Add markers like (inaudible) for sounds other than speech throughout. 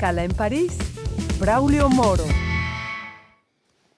Escala en París, Braulio Moro.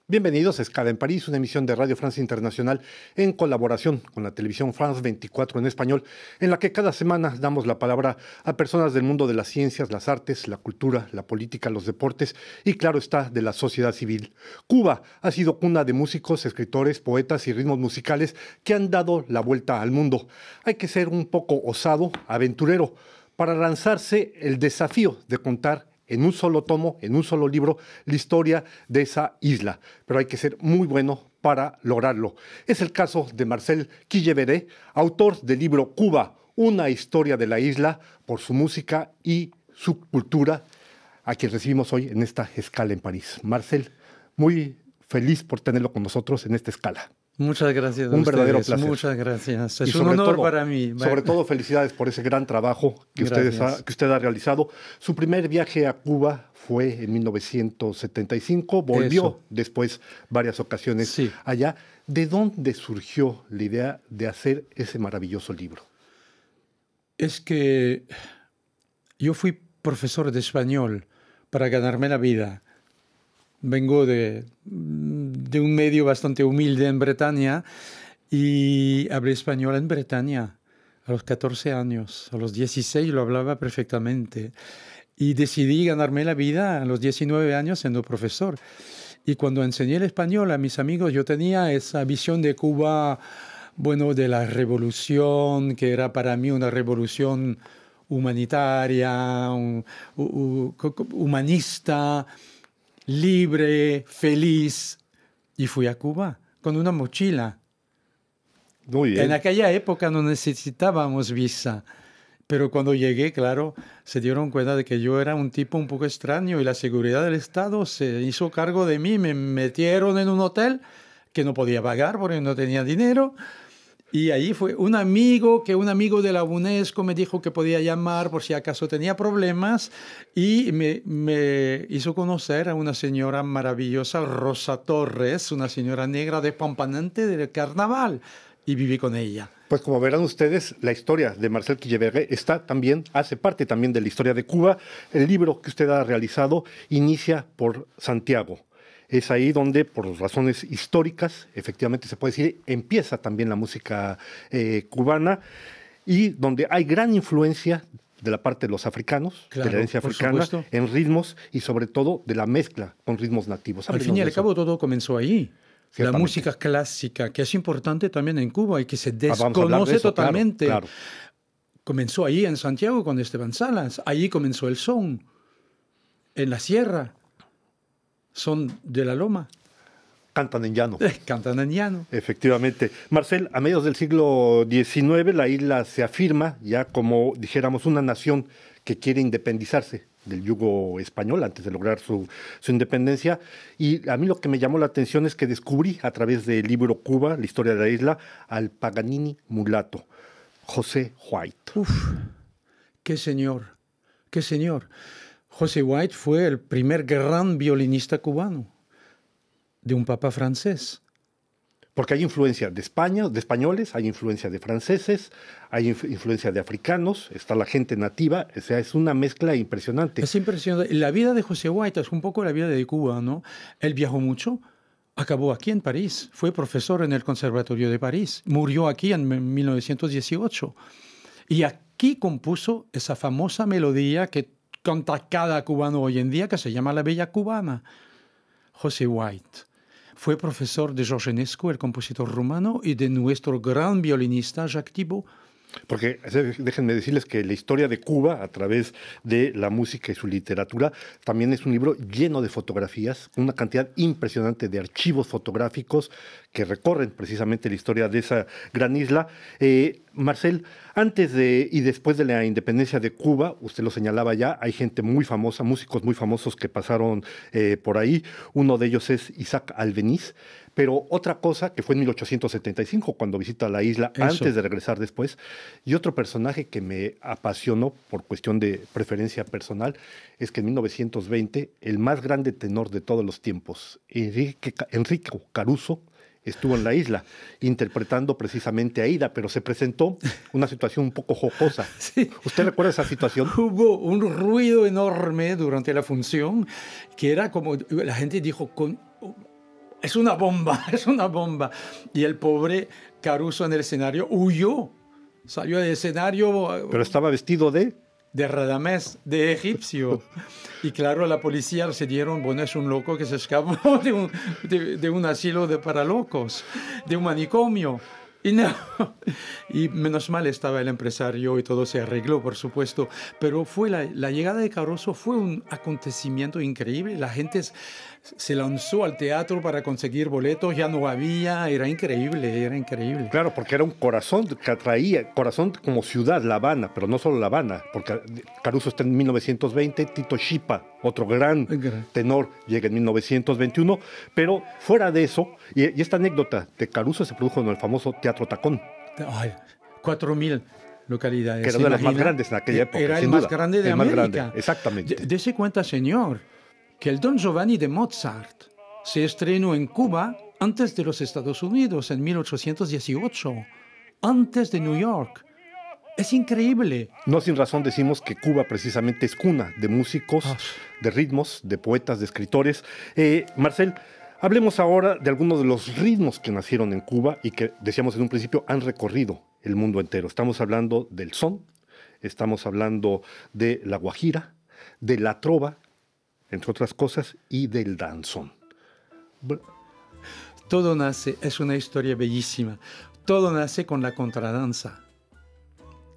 Bienvenidos a Escala en París, una emisión de Radio Francia Internacional en colaboración con la televisión France 24 en español, en la que cada semana damos la palabra a personas del mundo de las ciencias, las artes, la cultura, la política, los deportes y, claro está, de la sociedad civil. Cuba ha sido cuna de músicos, escritores, poetas y ritmos musicales que han dado la vuelta al mundo. Hay que ser un poco osado, aventurero, para lanzarse el desafío de contar en un solo tomo, en un solo libro, la historia de esa isla. Pero hay que ser muy bueno para lograrlo. Es el caso de Marcel Quilleveré, autor del libro Cuba, una historia de la isla, por su música y su cultura, a quien recibimos hoy en esta escala en París. Marcel, muy feliz por tenerlo con nosotros en esta escala. Muchas gracias. Un verdadero placer. Muchas gracias. Es un honor para mí. Sobre todo felicidades por ese gran trabajo que, usted ha realizado. Su primer viaje a Cuba fue en 1975, volvió después varias ocasiones allá. ¿De dónde surgió la idea de hacer ese maravilloso libro? Es que yo fui profesor de español para ganarme la vida. Vengo de de un medio bastante humilde en Bretaña y hablé español en Bretaña a los 14 años, a los 16 lo hablaba perfectamente y decidí ganarme la vida a los 19 años siendo profesor. Y cuando enseñé el español a mis amigos, yo tenía esa visión de Cuba, bueno, de la revolución, que era para mí una revolución humanitaria, humanista, libre, feliz y fui a Cuba con una mochila. En aquella época no necesitábamos visa, pero cuando llegué, claro, se dieron cuenta de que yo era un tipo un poco extraño y la seguridad del Estado se hizo cargo de mí, me metieron en un hotel que no podía pagar porque no tenía dinero y ahí fue un amigo que un amigo de la UNESCO me dijo que podía llamar por si acaso tenía problemas y me, hizo conocer a una señora maravillosa, Rosa Torres, una señora negra de Pampanante del carnaval y viví con ella. Pues como verán ustedes, la historia de Marcel Quilleveré está también, hace parte también de la historia de Cuba. El libro que usted ha realizado inicia por Santiago, es ahí donde, por razones históricas, efectivamente se puede decir, empieza también la música eh, cubana y donde hay gran influencia de la parte de los africanos, de la herencia africana, en ritmos y sobre todo de la mezcla con ritmos nativos. Al fin y al cabo todo comenzó ahí. La música clásica, que es importante también en Cuba y que se desconoce totalmente. Comenzó ahí en Santiago con Esteban Salas, allí comenzó el son, en la sierra son de la Loma. Cantan en llano. (laughs) cantan en llano. Efectivamente. Marcel, a mediados del siglo XIX la isla se afirma ya como, dijéramos, una nación que quiere independizarse del yugo español antes de lograr su, su, independencia. Y a mí lo que me llamó la atención es que descubrí a través del libro Cuba, la historia de la isla, al Paganini mulato, José White. Uf, qué señor, qué señor. José White fue el primer gran violinista cubano de un papa francés. Porque hay influencia de España, de españoles, hay influencia de franceses, hay influencia de africanos, está la gente nativa, o sea, es una mezcla impresionante. Es impresionante. La vida de José White es un poco la vida de Cuba, ¿no? Él viajó mucho, acabó aquí en París, fue profesor en el Conservatorio de París, murió aquí en 1918. Y aquí compuso esa famosa melodía que Conta cada cubano hoy en día, que se llama La Bella Cubana. José White fue profesor de Enescu, el compositor rumano, y de nuestro gran violinista Jacques Thibault. Porque déjenme decirles que la historia de Cuba a través de la música y su literatura también es un libro lleno de fotografías, una cantidad impresionante de archivos fotográficos que recorren precisamente la historia de esa gran isla. Eh, Marcel, antes de y después de la independencia de Cuba, usted lo señalaba ya, hay gente muy famosa, músicos muy famosos que pasaron eh, por ahí. Uno de ellos es Isaac Albeniz. Pero otra cosa, que fue en 1875, cuando visita la isla, antes de regresar después, y otro personaje que me apasionó por cuestión de preferencia personal, es que en 1920, el más grande tenor de todos los tiempos, Enrique Caruso, estuvo en la isla, interpretando precisamente a Ida, pero se presentó una situación un poco jocosa. (laughs) ¿Usted recuerda esa situación? Hubo un ruido enorme durante la función, que era como, la gente dijo, con, es una bomba, (laughs) es una bomba. Y el pobre Caruso en el escenario huyó, salió del escenario. Pero estaba vestido de de Radamés, de egipcio. Y claro, la policía se dieron, bueno, es un loco que se escapó (laughs) de un, asilo de para locos, de un manicomio. Y no. Y menos mal estaba el empresario y todo se arregló, por supuesto. Pero fue la, llegada de Caruso fue un acontecimiento increíble. La gente se lanzó al teatro para conseguir boletos, ya no había, era increíble, era increíble. Claro, porque era un corazón que atraía, corazón como ciudad, La Habana, pero no solo La Habana, porque Caruso está en 1920, Tito Chipa, otro gran tenor, llega en 1921, pero fuera de eso, y esta anécdota de Caruso se produjo en el famoso teatro Tacón. Ay, 4.000 localidades. era de las más grandes en aquella e-, época. Era el más grande de América. exactamente. De, Dese cuenta, señor, que el Don Giovanni de Mozart se estrenó en Cuba antes de los Estados Unidos, en 1818, antes de New York. Es increíble. No sin razón decimos que Cuba precisamente es cuna de músicos, ah. de ritmos, de poetas, de escritores. Eh, Marcel, Hablemos ahora de algunos de los ritmos que nacieron en Cuba y que, decíamos en un principio, han recorrido el mundo entero. Estamos hablando del son, estamos hablando de la guajira, de la trova, entre otras cosas, y del danzón. Todo nace, es una historia bellísima, todo nace con la contradanza,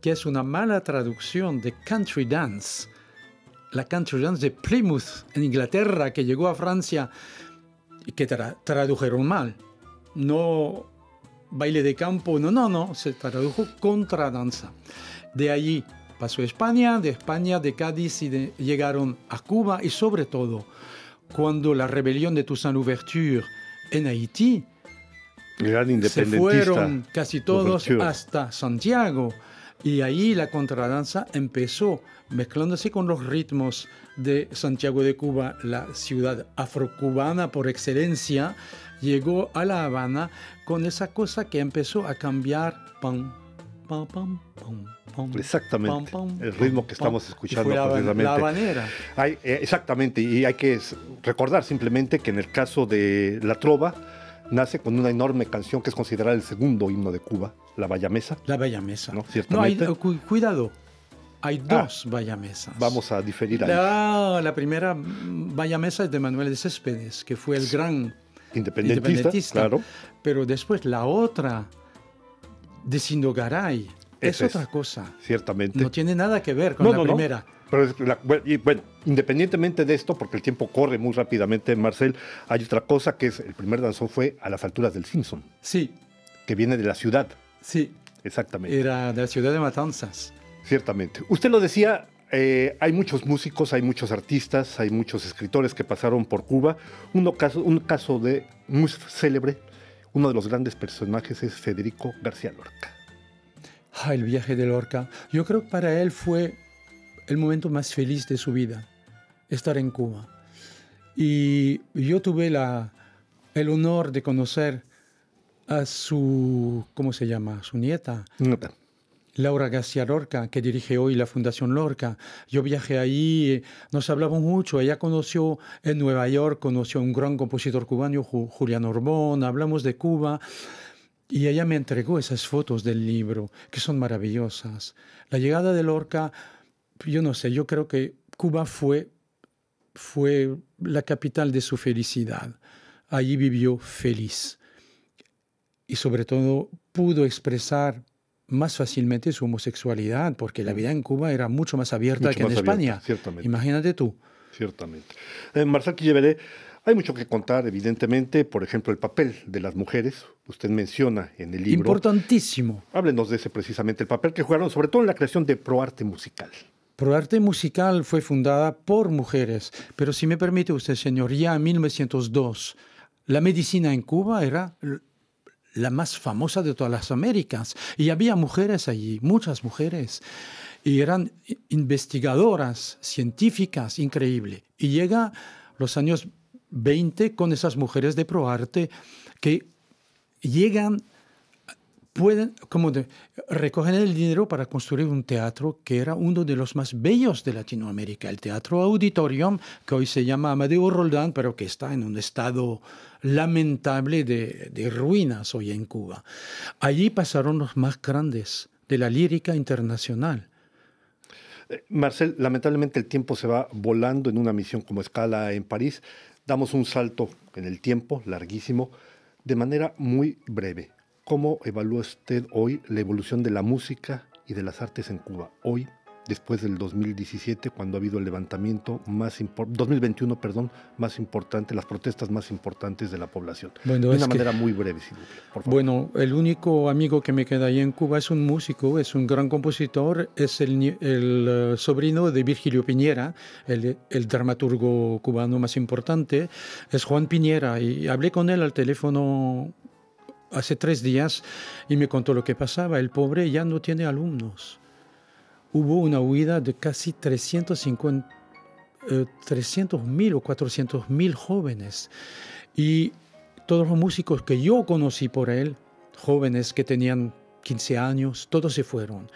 que es una mala traducción de country dance, la country dance de Plymouth en Inglaterra, que llegó a Francia que tradujeron mal. No baile de campo, no, no, no, se tradujo contra danza... De allí pasó a España, de España, de Cádiz y llegaron a Cuba y sobre todo cuando la rebelión de Toussaint Louverture en Haití, se fueron casi todos hasta Santiago y ahí la contradanza empezó mezclándose con los ritmos de Santiago de Cuba, la ciudad afrocubana por excelencia, llegó a La Habana con esa cosa que empezó a cambiar pam, Exactamente. el ritmo que estamos escuchando y la, eh, exactamente, y hay que recordar simplemente que en el caso de La Trova, nace con una enorme canción que es considerada el segundo himno de Cuba, la Bayamesa. La Bayamesa. No, Ciertamente. cuidado. Hay ah. dos ah, Vamos a diferir ahí. La, la primera bayamesa es de Manuel de Céspedes, que fue el gran independentista, claro. Pero después la otra de Sindogaray. Es, otra cosa. Ciertamente. No tiene nada que ver con la primera. Pero bueno, independientemente de esto, porque el tiempo corre muy rápidamente, Marcel, hay otra cosa que es, el primer danzón fue a las alturas del Simpson. Sí. Que viene de la ciudad. Sí. Exactamente. Era de la ciudad de Matanzas. Ciertamente. Usted lo decía, eh, hay muchos músicos, hay muchos artistas, hay muchos escritores que pasaron por Cuba. Uno caso, un caso de muy célebre, uno de los grandes personajes es Federico García Lorca. Ah, el viaje de Lorca. Yo creo que para él fue el momento más feliz de su vida, estar en Cuba. Y yo tuve el honor de conocer a su, ¿cómo se llama? Su nieta. Laura García Lorca, que dirige hoy la Fundación Lorca. Yo viajé ahí, nos hablamos mucho. Ella conoció en Nueva York, conoció a un gran compositor cubano, Julián Orbón, hablamos de Cuba. Y ella me entregó esas fotos del libro, que son maravillosas. La llegada de Lorca pues, yo no sé, yo creo que Cuba fue, fue la capital de su felicidad. Allí vivió feliz y sobre todo pudo expresar más fácilmente su homosexualidad, porque la vida en Cuba era mucho más abierta que en España. ciertamente. Imagínate tú. Ciertamente. Eh, Marcel Quilleveré, hay mucho que contar, evidentemente, por ejemplo, el papel de las mujeres. Usted menciona en el libro. Importantísimo. Háblenos de ese precisamente, el papel que jugaron, sobre todo en la creación de ProArte Musical. ProArte Musical fue fundada por mujeres, pero si me permite usted, señoría, en 1902, la medicina en Cuba era la más famosa de todas las Américas y había mujeres allí, muchas mujeres, y eran investigadoras, científicas, increíble. Y llega los años 20 con esas mujeres de ProArte que llegan pueden, como recogen el dinero para construir un teatro que era uno de los más bellos de Latinoamérica, el Teatro Auditorium, que hoy se llama Amadeo Roldán, pero que está en un estado lamentable de ruinas hoy en Cuba. Allí pasaron los más grandes de la lírica internacional. Eh, Marcel, lamentablemente el tiempo se va volando en una misión como escala en París. Damos un salto en el tiempo, larguísimo, de manera muy breve. ¿Cómo evalúa usted hoy la evolución de la música y de las artes en Cuba? Hoy, después del 2017, cuando ha habido el levantamiento más 2021, perdón, más importante, las protestas más importantes de la población. Bueno, de una manera muy breve, si, por favor. Bueno, el único amigo que me queda ahí en Cuba es un músico, es un gran compositor, es el, eh, sobrino de Virgilio Piñera, el, el, dramaturgo cubano más importante, es Juan Piñera, y hablé con él al teléfono hace tres días y me contó lo que pasaba. El pobre ya no tiene alumnos. Hubo una huida de casi 350, eh, mil 300.000 o mil jóvenes. Y todos los músicos que yo conocí por él, jóvenes que tenían 15 años, todos se fueron.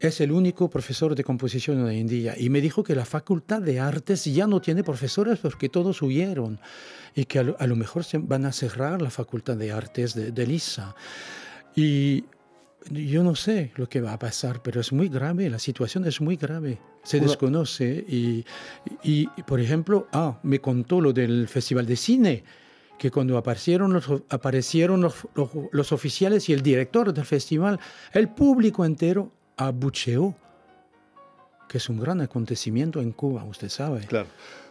Es el único profesor de composición hoy en día y me dijo que la Facultad de Artes ya no tiene profesores porque todos huyeron y que a lo, mejor se van a cerrar la Facultad de Artes de, de Lisa. Y yo no sé lo que va a pasar, pero es muy grave, la situación es muy grave. Se desconoce y, por ejemplo, ah, me contó lo del Festival de Cine que cuando aparecieron los, aparecieron los, los, oficiales y el director del festival, el público entero abucheó, que es un gran acontecimiento en Cuba, usted sabe. Claro.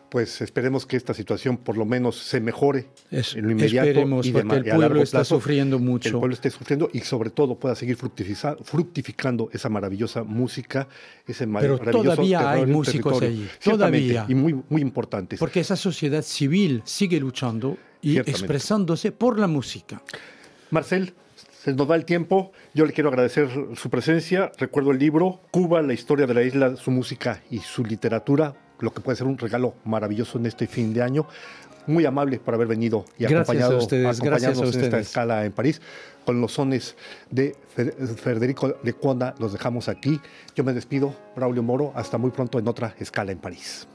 Pues esperemos que esta situación por lo menos se mejore en lo inmediato. Esperemos, y el pueblo está sufriendo mucho. El pueblo esté sufriendo y sobre todo pueda seguir fructificando esa maravillosa música, ese Pero todavía hay músicos allí, todavía. Y muy, muy importantes. Porque esa sociedad civil sigue luchando y expresándose por la música. Marcel, se nos va el tiempo. Yo le quiero agradecer su presencia. Recuerdo el libro Cuba, la historia de la isla, su música y su literatura, lo que puede ser un regalo maravilloso en este fin de año. Muy amable por haber venido y acompañado, a en esta escala en París. Con los sones de Federico Lecuona los dejamos aquí. Yo me despido, Braulio Moro. Hasta muy pronto en otra escala en París.